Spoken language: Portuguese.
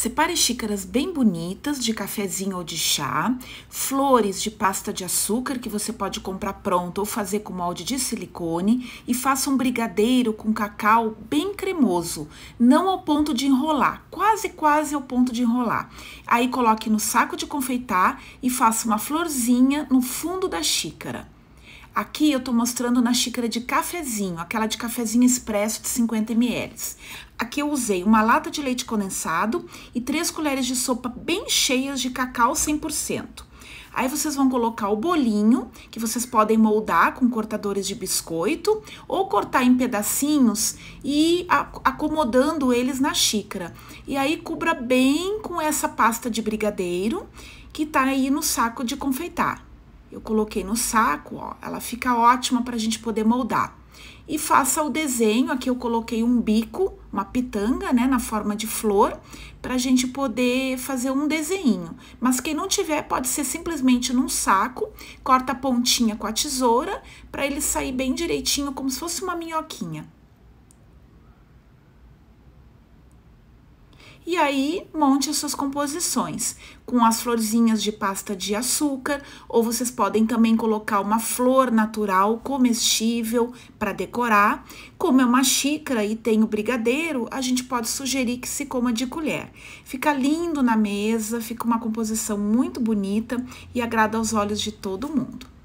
Separe xícaras bem bonitas de cafezinho ou de chá, flores de pasta de açúcar que você pode comprar pronta ou fazer com molde de silicone e faça um brigadeiro com cacau bem cremoso, não ao ponto de enrolar, quase quase ao ponto de enrolar. Aí coloque no saco de confeitar e faça uma florzinha no fundo da xícara. Aqui eu estou mostrando na xícara de cafezinho, aquela de cafezinho expresso de 50 ml. Aqui eu usei uma lata de leite condensado e três colheres de sopa bem cheias de cacau 100%. Aí vocês vão colocar o bolinho, que vocês podem moldar com cortadores de biscoito ou cortar em pedacinhos e acomodando eles na xícara. E aí cubra bem com essa pasta de brigadeiro que tá aí no saco de confeitar. Eu coloquei no saco, ó, ela fica ótima para a gente poder moldar. E faça o desenho, aqui eu coloquei um bico, uma pitanga, né, na forma de flor, para a gente poder fazer um desenho. Mas quem não tiver, pode ser simplesmente num saco, corta a pontinha com a tesoura, para ele sair bem direitinho, como se fosse uma minhoquinha. e aí monte as suas composições com as florzinhas de pasta de açúcar, ou vocês podem também colocar uma flor natural comestível para decorar. Como é uma xícara e tem o brigadeiro, a gente pode sugerir que se coma de colher. Fica lindo na mesa, fica uma composição muito bonita e agrada aos olhos de todo mundo.